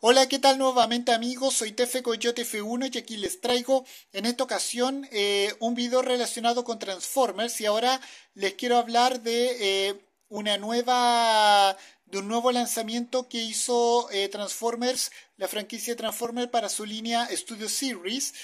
Hola, ¿qué tal nuevamente amigos? Soy Tefe Coyote F1 y aquí les traigo en esta ocasión eh, un video relacionado con Transformers y ahora les quiero hablar de eh, una nueva de un nuevo lanzamiento que hizo eh, Transformers, la franquicia Transformers para su línea Studio Series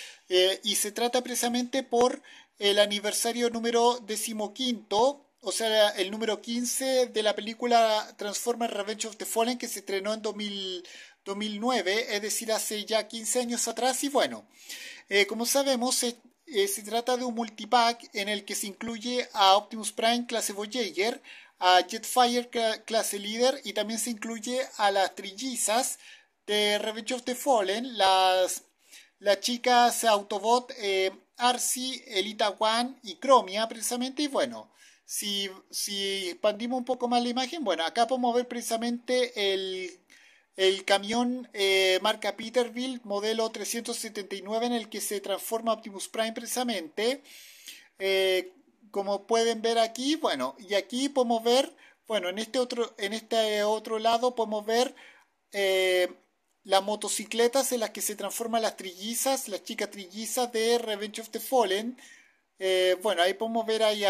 y se trata precisamente por el aniversario número decimoquinto o sea, el número 15 de la película Transformers Revenge of the Fallen que se estrenó en 2000 2009, es decir, hace ya 15 años atrás. Y bueno, eh, como sabemos, eh, se, trata de un multipack en el que se incluye a Optimus Prime clase Voyager, a Jetfire clase líder y también se incluye a las trillizas de Revenge of the Fallen, las, las chicas Autobot, eh, Arcee, Elita One y Chromia precisamente. Y bueno, si, si expandimos un poco más la imagen, bueno, acá podemos ver precisamente el el camión eh, marca Peterbilt, modelo 379, en el que se transforma Optimus Prime precisamente. Eh, como pueden ver aquí, bueno, y aquí podemos ver, bueno, en este otro, en este otro lado podemos ver eh, las motocicletas en las que se transforman las trillizas, las chicas trillizas de Revenge of the Fallen. bueno, ahí podemos ver ahí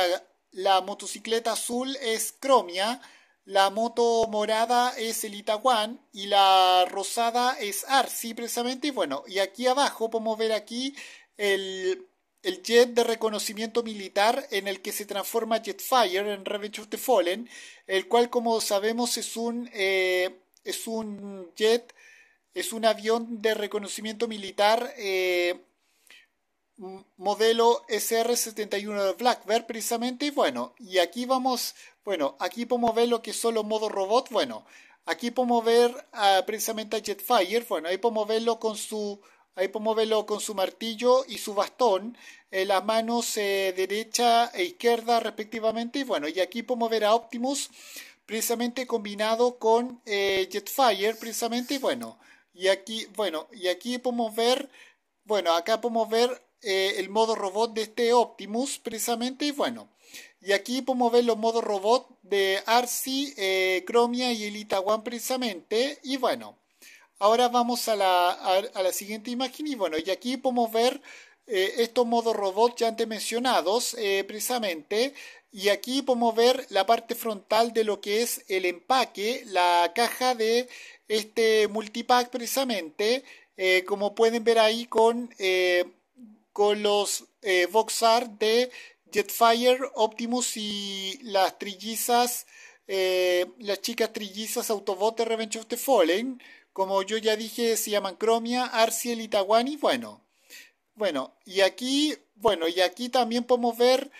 la motocicleta azul es Cromia la moto morada es el Itaguán y la rosada es Arsi precisamente. Y bueno, y aquí abajo podemos ver aquí el, jet de reconocimiento militar en el que se transforma Jetfire en Revenge of the Fallen, el cual como sabemos es un, eh, es un jet, es un avión de reconocimiento militar. Eh, modelo SR71 de Bear precisamente y bueno y aquí vamos bueno aquí podemos ver lo que es solo modo robot bueno aquí podemos ver ah, precisamente a Jetfire bueno ahí podemos verlo con su ahí podemos verlo con su martillo y su bastón eh, las manos eh, derecha e izquierda respectivamente y bueno y aquí podemos ver a Optimus precisamente combinado con eh, Jetfire precisamente y bueno y aquí bueno y aquí podemos ver bueno acá podemos ver eh, el modo robot de este Optimus precisamente y bueno. Y aquí podemos ver los modos robot de Arcee, eh, Chromia y Elita One precisamente. Y bueno, ahora vamos a la, siguiente imagen. Y bueno, y aquí podemos ver eh, estos modos robot ya antes mencionados precisamente. Y aquí podemos ver la parte frontal de lo que es el empaque, la caja de este multipack precisamente. como pueden ver ahí con con los box eh, art de Jetfire, Optimus y las trillizas, eh, las chicas trillizas Autobot de Revenge of the Fallen. Como yo ya dije, se llaman Cromia, Arciel y Tawani. Bueno, bueno, y aquí, bueno, y aquí también podemos ver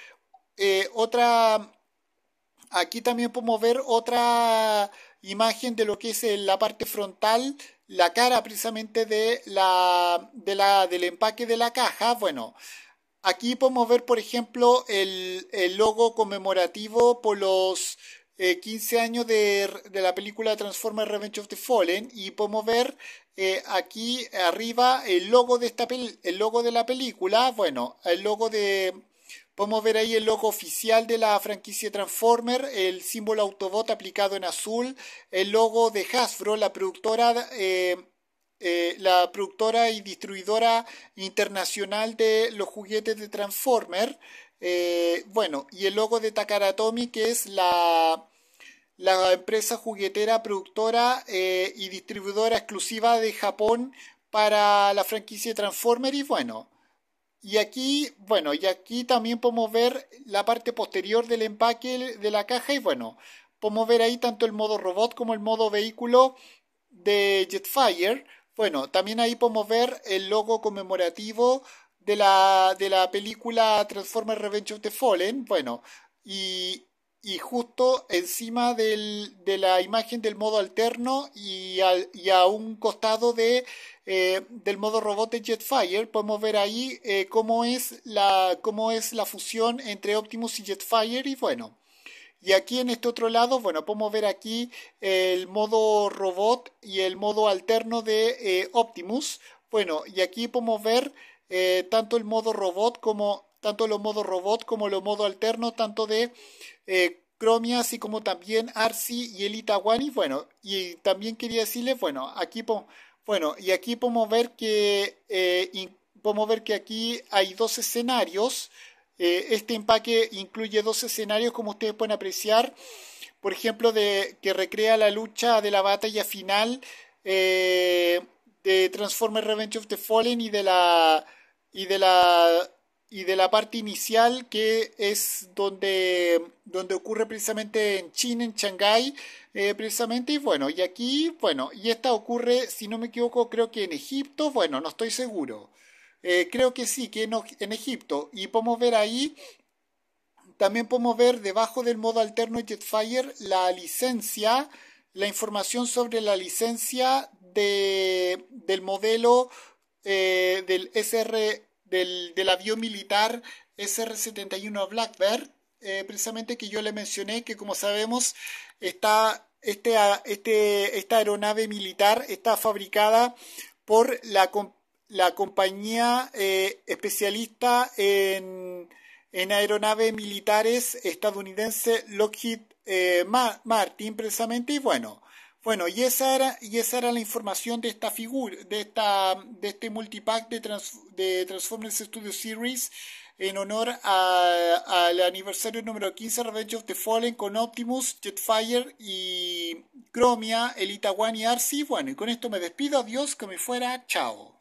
eh, otra. Aquí también podemos ver otra imagen de lo que es la parte frontal la cara precisamente de la, de la, del empaque de la caja, bueno, aquí podemos ver, por ejemplo, el, el logo conmemorativo por los 15 eh, años de, de, la película Transformers Revenge of the Fallen y podemos ver eh, aquí arriba el logo de esta el logo de la película, bueno, el logo de Podemos ver ahí el logo oficial de la franquicia Transformer, el símbolo Autobot aplicado en azul, el logo de Hasbro, la productora, eh, eh, y distribuidora internacional de los juguetes de Transformer. Eh, bueno, y el logo de Takaratomi, que es la, la empresa juguetera, productora y distribuidora exclusiva de Japón para la franquicia Transformer. Y bueno, y aquí, bueno, y aquí también podemos ver la parte posterior del empaque de la caja y bueno, podemos ver ahí tanto el modo robot como el modo vehículo de Jetfire. Bueno, también ahí podemos ver el logo conmemorativo de la, de la película Transformers Revenge of the Fallen. Bueno, y, y justo encima de la imagen del modo alterno y a, un costado eh, del modo robot de Jetfire, podemos ver ahí eh, cómo, es la, cómo es la fusión entre Optimus y Jetfire y bueno. Y aquí en este otro lado, bueno, podemos ver aquí el modo robot y el modo alterno de eh, Optimus. Bueno, y aquí podemos ver tanto el modo robot como tanto los modos robot como los modos alternos. tanto de eh, Chromia, así como también Arsi y el y Bueno, y también quería decirles, bueno, aquí bueno, y aquí podemos ver que eh, podemos ver que aquí hay dos escenarios. Eh, este empaque incluye dos escenarios, como ustedes pueden apreciar. Por ejemplo, de que recrea la lucha de la batalla final eh, de Transformers Revenge of the Fallen y de la y de la y de la parte inicial que es donde, donde ocurre precisamente en China, en Shanghái, eh, precisamente, y bueno, y aquí, bueno, y esta ocurre, si no me equivoco, creo que en Egipto, bueno, no estoy seguro, eh, creo que sí, que en, en Egipto, y podemos ver ahí también podemos ver debajo del modo alterno Jetfire la licencia, la información sobre la licencia de, del modelo eh, del SR, del, avión militar SR-71 Blackbird, eh, precisamente que yo le mencioné que como sabemos está, este, este, esta aeronave militar está fabricada por la, compañía eh, especialista en, en aeronaves militares estadounidense Lockheed eh, Martin precisamente y bueno bueno, y esa era, y esa era la información de esta figura, de, esta, de este multipack de, Transformers Studio Series en honor al aniversario número 15, Revenge of the Fallen, con Optimus, Jetfire y Chromia, Elita One y Arcee. Bueno, y con esto me despido, adiós, que me fuera, chao.